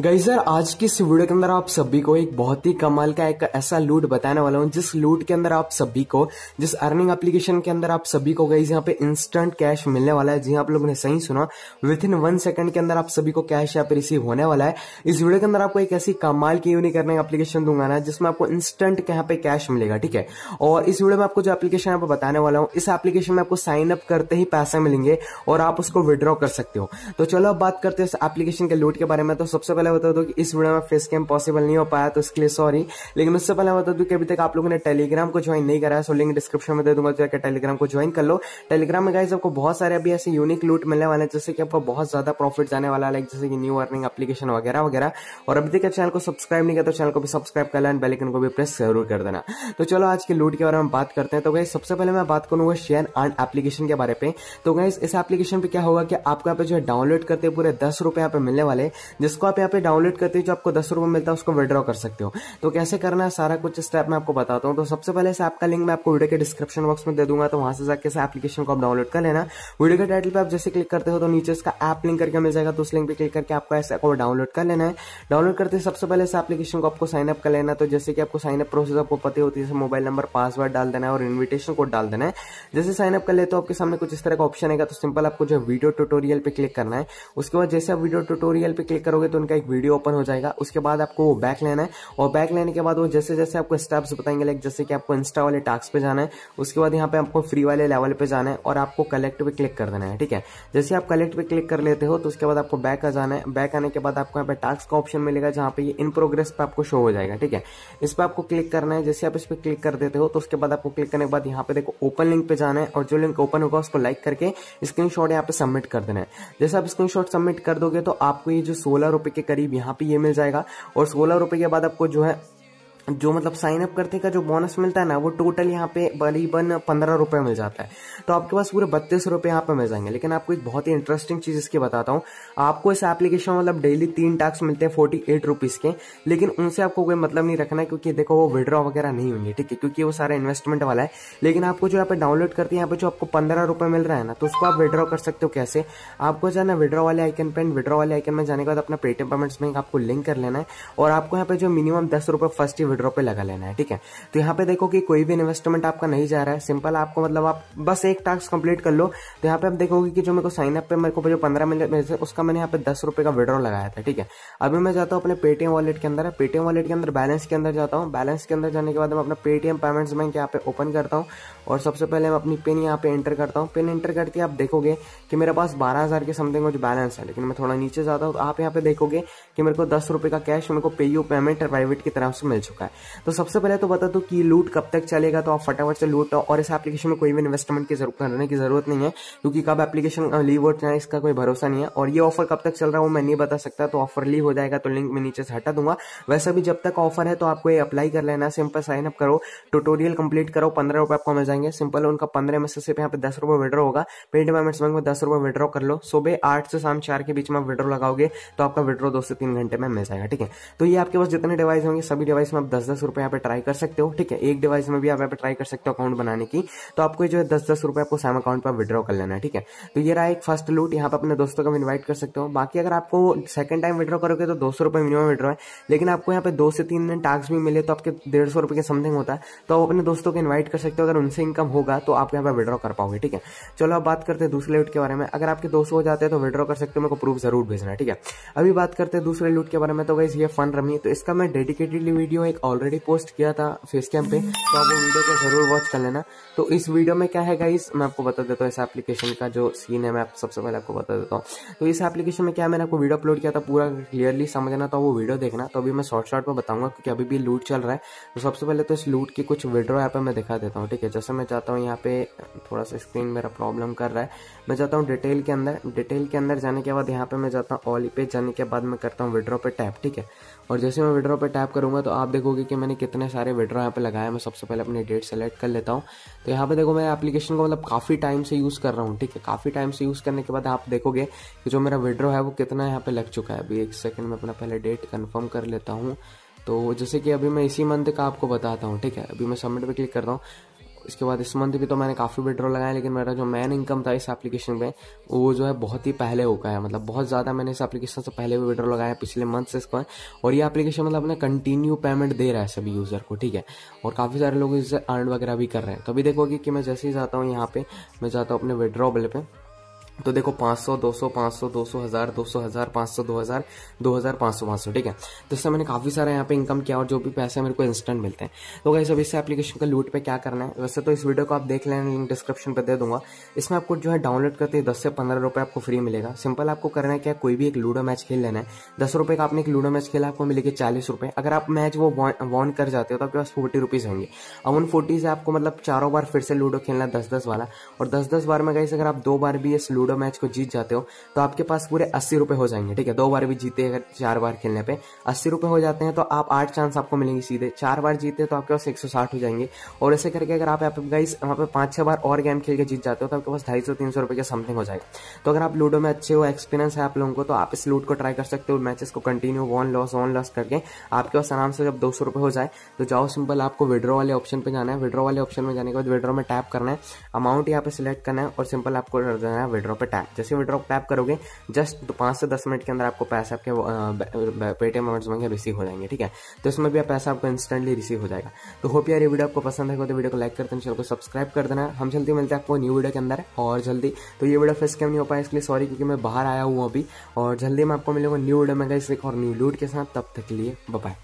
गई सर आज की इस वीडियो के अंदर आप सभी को एक बहुत ही कमाल का एक ऐसा लूट बताने वाला हूँ जिस लूट के अंदर आप सभी को जिस अर्निंग एप्लीकेशन के अंदर आप सभी को गई यहाँ पे इंस्टेंट कैश मिलने वाला है जी हाँ, आप लोगों ने सही सुना विद इन वन सेकंड के अंदर आप सभी को कैश यहाँ पे रिसीव होने वाला है इस वीडियो के अंदर आपको एक ऐसी कमाल की यूनिक अर्निंग एप्लीकेशन दूंगा ना जिसमें आपको इंस्टेंट यहाँ पे कैश मिलेगा ठीक है और इस वीडियो में आपको जो एप्लीकेशन यहाँ बताने वाला हूँ इस एप्लीकेशन में आपको साइन अप करते ही पैसे मिलेंगे और आप उसको विड्रॉ कर सकते हो तो चलो अब बात करते हैं इस एप्लीकेशन के लूट के बारे में तो सबसे पहले बता दूँ कि इस वीडियो में फेस कैम पॉसिबल नहीं हो पाया तो इसके लिए सॉरी लेकिन उससे पहले बता दूँ कि अभी तक आप लोगों ने टेलीग्राम को ज्वाइन नहीं करा है सो लिंक डिस्क्रिप्शन में दे दूंगा तो जाकर टेलीग्राम को ज्वाइन कर लो टेलीग्राम में गाइज आपको बहुत सारे अभी ऐसे यूनिक लूट मिलने वाले जैसे कि आपको बहुत ज्यादा प्रॉफिट जाने वाला है लाइक जैसे कि न्यू अर्निंग एप्लीकेशन वगैरह वगैरह और अभी तक चैनल को सब्सक्राइब नहीं किया तो चैनल को भी सब्सक्राइब कर लेना बेलकन को भी प्रेस जरूर कर देना तो चलो आज के लूट के बारे में बात करते हैं तो गाइज सबसे पहले मैं बात करूंगा शेयर एंड एप्लीकेशन के बारे में तो गाइज इस एप्लीकेशन पे क्या होगा कि आपको यहाँ पे जो है डाउनलोड करते पूरे दस रुपए यहाँ पे मिलने वाले जिसको आप यहाँ पे डाउनलोड करते हो जो आपको दस रुपये मिलता है उसको विड्रॉ कर सकते हो तो कैसे करना है सारा कुछ स्टेप मैं आपको बताता हूँ तो सबसे पहले इस ऐप का लिंक मैं आपको वीडियो के डिस्क्रिप्शन बॉक्स में दे दूंगा तो वहां से जाकर इस एप्लीकेशन को आप डाउनलोड कर लेना वीडियो के टाइटल पर आप जैसे क्लिक करते हो तो नीचे इसका ऐप लिंक करके मिल जाएगा तो उस लिंक पर क्लिक करके आपको ऐसे को डाउनलोड कर लेना है डाउनलोड करते सबसे पहले इस एप्लीकेशन को आपको साइनअप कर लेना तो जैसे कि आपको साइनअप प्रोसेस आपको पता होती है मोबाइल नंबर पासवर्ड डाल देना है और इन्विटेशन कोड डाल देना है जैसे साइनअप कर लेते हो आपके सामने कुछ इस तरह का ऑप्शन आएगा तो सिंपल आपको जो वीडियो ट्यूटोरियल पे क्लिक करना है उसके बाद जैसे आप वीडियो ट्यूटोरियल पे क्लिक करोगे तो उनका एक वीडियो ओपन हो जाएगा उसके बाद आपको वो बैक लेना है और बैक लेने के बाद वो जैसे जैसे आपको स्टेप्स बताएंगे लाइक जैसे कि आपको इंस्टा वाले टास्क पे जाना है उसके बाद यहाँ पे आपको फ्री वाले लेवल पे जाना है और आपको कलेक्ट पे क्लिक कर देना है ठीक है जैसे आप कलेक्ट पे क्लिक कर लेते हो तो उसके बाद आपको बैक आ जाना है बैक आने के बाद आपको यहाँ पे टास्क का ऑप्शन मिलेगा जहाँ पे ये इन प्रोग्रेस पे आपको शो हो जाएगा ठीक है इस पर आपको क्लिक करना है जैसे आप इस पर क्लिक कर देते हो तो उसके बाद आपको क्लिक करने के बाद यहाँ पे देखो ओपन लिंक पे जाना है और जो लिंक ओपन होगा उसको लाइक करके स्क्रीन शॉट यहाँ पे सबमिट कर देना है जैसे आप स्क्रीन सबमिट कर दोगे तो आपको ये जो सोलह रुपए के करीब यहाँ पे ये मिल जाएगा और सोलह रुपए के बाद आपको जो है जो मतलब साइन अप करते का जो बोनस मिलता है ना वो टोटल यहाँ पे करीबन पंद्रह रुपये मिल जाता है तो आपके पास पूरे बत्तीस रुपये यहाँ पे मिल जाएंगे लेकिन आपको एक बहुत ही इंटरेस्टिंग चीज़ इसकी बताता हूँ आपको इस एप्लीकेशन मतलब डेली तीन टास्क मिलते हैं फोर्टी एट रुपीज़ के लेकिन उनसे आपको कोई मतलब नहीं रखना क्योंकि देखो वो विड्रॉ वगैरह नहीं होंगे ठीक है क्योंकि वो सारा इन्वेस्टमेंट वाला है लेकिन आपको जो यहाँ पे डाउनलोड करते हैं यहाँ पे जो आपको पंद्रह रुपये मिल रहा है ना तो उसको आप विड्रॉ कर सकते हो कैसे आपको जाना विड्रॉ वाले आइकन पे विड्रॉ वाले आइकन में जाने के बाद अपना पेटीएम पेमेंट्स बैंक आपको लिंक कर लेना है और आपको यहाँ पे जो मिनिमम दस रुपए फर्स्ट विड्रॉ पे लगा लेना है ठीक है तो यहाँ पे देखो कि कोई भी इन्वेस्टमेंट आपका नहीं जा रहा है सिंपल आपको मतलब आप बस एक टास्क कंप्लीट कर लो तो यहाँ पे आप देखोगे कि जो मेरे को साइन अप पे मेरे को जो पंद्रह मिनट उसका मैंने यहाँ पे दस रुपये का विड्रॉ लगाया था ठीक है अभी मैं जाता हूँ अपने पेटीएम वॉलेट के अंदर पेटीएम वॉलेट के अंदर बैलेंस के अंदर जाता हूँ बैलेंस के अंदर जाने के बाद मैं अपना पेटीएम पेमेंट्स बैंक यहाँ पे ओपन करता हूँ और सबसे पहले मैं अपनी पिन यहाँ पे एंटर करता हूँ पिन एंटर करके आप देखोगे कि मेरे पास बारह हज़ार के समथिंग कुछ बैलेंस है लेकिन मैं थोड़ा नीचे जाता हूँ तो आप यहाँ पे देखोगे कि मेरे को दस रुपये का कैश मेरे को पेयू पेमेंट प्राइवेट की तरफ से मिल चुका है सकता है तो सबसे पहले तो बता दो कि लूट कब तक चलेगा तो आप फटाफट से लूट और इस एप्लीकेशन में कोई भी इन्वेस्टमेंट की जरूरत करने की जरूरत नहीं है क्योंकि कब एप्लीकेशन लीव हो जाए इसका कोई भरोसा नहीं है और ये ऑफर कब तक चल रहा है वो मैं नहीं बता सकता तो ऑफर लीव हो जाएगा तो लिंक मैं नीचे से हटा दूंगा वैसे भी जब तक ऑफर है तो आपको ये अप्लाई कर लेना सिंपल साइन अप करो टूटोरियल कंप्लीट करो पंद्रह रुपये आपको मिल जाएंगे सिंपल उनका पंद्रह में से सिर्फ यहाँ पे दस रुपये विड्रो होगा पेड पेमेंट्स बैंक में दस रुपये विड्रो कर लो सुबह आठ से शाम चार के बीच में विड्रो लगाओगे तो आपका विड्रो दो से तीन घंटे में मिल जाएगा ठीक है तो ये आपके पास जितने डिवाइस होंगे सभी डिवाइस में आप दस दस रुपए यहाँ पे ट्राई कर सकते हो ठीक है एक डिवाइस में भी आप यहाँ पे ट्राई कर सकते हो अकाउंट बनाने की तो आपको जो है दस दस रुपये आपको सेम अकाउंट पर विड्रॉ कर लेना है ठीक है तो ये रहा एक फर्स्ट लूट यहाँ पर अपने दोस्तों को इन्वाइट कर सकते हो बाकी अगर आपको सेकंड टाइम विड्रॉ करोगे तो दो सौ रुपये मिनिमम विड्रॉ है लेकिन आपको यहाँ पे दो से तीन दिन टास्क भी मिले तो आपके डेढ़ सौ रुपए के समथिंग होता है तो आप अपने दोस्तों को इन्वाइट कर सकते हो अगर उनसे इनकम होगा तो आप यहाँ पर विड्रॉ कर पाओगे ठीक है चलो अब बात करते हैं दूसरे लूट के बारे में अगर आपके दोस्त हो जाते हैं तो विड्रॉ कर सकते हो मेरे को प्रूफ जरूर भेजना ठीक है अभी बात करते हैं दूसरे लूट के बारे में तो गाइज ये फन रमी तो इसका मैं डेडिकेटेडली वीडियो एक ऑलरेडी पोस्ट किया था फेस कैम पे तो आप वो वीडियो को ज़रूर वॉच कर लेना तो इस वीडियो में क्या है गाइस मैं आपको बता देता हूँ इस एप्लीकेशन का जो सीन है मैं सबसे पहले आपको बता देता हूँ तो इस एप्लीकेशन में क्या मैंने आपको वीडियो अपलोड किया था पूरा क्लियरली समझना था वो वीडियो देखना तो अभी मैं शॉर्ट शॉर्ट में बताऊंगा क्योंकि अभी भी लूट चल रहा है तो सबसे पहले तो इस लूट की कुछ विड्रो यहाँ पर मैं दिखा देता हूँ ठीक है जैसे मैं चाहता हूँ यहाँ पे थोड़ा सा स्क्रीन मेरा प्रॉब्लम कर रहा है मैं चाहता हूँ डिटेल के अंदर डिटेल के अंदर जाने के बाद यहाँ पे मैं जाता हूँ ऑली पे जाने के बाद मैं करता हूँ विड्रो पे टैप ठीक है और जैसे मैं विड्रो पे टैप करूंगा तो आप देखो देखोगे कि मैंने कितने सारे विड्रॉ यहाँ पे लगाए मैं सबसे पहले अपनी डेट सेलेक्ट कर लेता हूँ तो यहाँ पे देखो मैं एप्लीकेशन को मतलब काफ़ी टाइम से यूज़ कर रहा हूँ ठीक है काफ़ी टाइम से यूज़ करने के बाद आप देखोगे कि जो मेरा विड्रॉ है वो कितना यहाँ पे लग चुका है अभी एक सेकंड में अपना पहले डेट कन्फर्म कर लेता हूँ तो जैसे कि अभी मैं इसी मंथ का आपको बताता हूँ ठीक है अभी मैं सबमिट पे क्लिक करता हूँ इसके बाद इस मंथ भी तो मैंने काफ़ी विड्रॉ लगाया लेकिन मेरा जो मेन इनकम था इस एप्लीकेशन में वो जो है बहुत ही पहले हो गया है मतलब बहुत ज़्यादा मैंने इस एप्लीकेशन से पहले भी विड्रॉ लगाया पिछले मंथ से इसको और ये एप्लीकेशन मतलब अपने कंटिन्यू पेमेंट दे रहा है सभी यूज़र को ठीक है और काफ़ी सारे लोग इससे अर्न वगैरह भी कर रहे हैं तो अभी देखोगे कि मैं जैसे ही जाता हूँ यहाँ पर मैं जाता हूँ अपने विड्रॉ बल पर तो देखो 500 200 500 200 हजार 200 हजार 500 2000 सौ पांच सौ ठीक है तो इससे मैंने काफ़ी सारा यहाँ पे इनकम किया और जो भी पैसे मेरे को इंस्टेंट मिलते हैं तो गाइस अब इससे एप्लीकेशन का लूट पे क्या करना है वैसे तो इस वीडियो को आप देख लेना लिंक डिस्क्रिप्शन पर दे दूंगा इसमें आपको जो है डाउनलोड करते ही दस से पंद्रह रुपये आपको फ्री मिलेगा सिंपल आपको करना है क्या कोई भी एक लूडो मैच खेल लेना है दस रुपये का आपने एक लूडो मैच खेला आपको मिलेगी चालीस रुपये अगर आप मैच वो वॉन कर जाते हो तो आपके पास फोर्टी रुपीज़ होंगे अब उन फोर्टी से आपको मतलब चारों बार फिर से लूडो खेलना है दस दस वाला और दस दस बार में गाइस अगर आप दो बार भी इस लूडो लूडो मैच को जीत जाते हो तो आपके पास पूरे अस्सी रुपए हो जाएंगे ठीक है दो बार भी जीते अगर चार बार खेलने पे अस्सी रुपए हो जाते हैं तो आप आठ चांस आपको मिलेंगे सीधे चार बार जीते तो आपके पास एक सौ साठ हो जाएंगे और ऐसे करके अगर आप गाइस वहाँ पे पाँच छह बार और गेम खेल के जीत जाते हो तो आपके पास ढाई सौ तीन सौ रुपए का समथिंग हो जाएगा तो अगर आप लूडो में अच्छे हो एक्सपीरियंस है आप लोगों को तो आप इस लूट को ट्राई कर सकते हो मैचेस को continue one loss one loss करके आपके पास आराम से जब दो सौ हो जाए तो जाओ सिंपल आपको विड्रॉ वाले ऑप्शन पे जाना है विड्रॉ वाले ऑप्शन में जाने के बाद विड्रॉ में टैप करना है अमाउंट यहाँ पे सिलेक्ट करना है और सिंपल आपको कर विड्रॉ विड्रॉ पे टैप जैसे विड्रॉ टैप करोगे जस्ट तो पाँच से दस मिनट के अंदर आपको पैसा आपके पेटीएम अमाउंट मांगे रिसीव हो जाएंगे ठीक है तो इसमें भी आप पैसा आपको इंस्टेंटली रिसीव हो जाएगा तो होप यार ये वीडियो आपको पसंद है तो वीडियो को लाइक कर देना चैनल को सब्सक्राइब कर देना हम जल्दी मिलते हैं आपको न्यू वीडियो के अंदर और जल्दी तो ये वीडियो फेस कैम नहीं हो पाया इसलिए सॉरी क्योंकि मैं बाहर आया हूँ अभी और जल्दी मैं आपको मिलूंगा न्यू वीडियो में गई और न्यू लूट के साथ तब तक के लिए बाय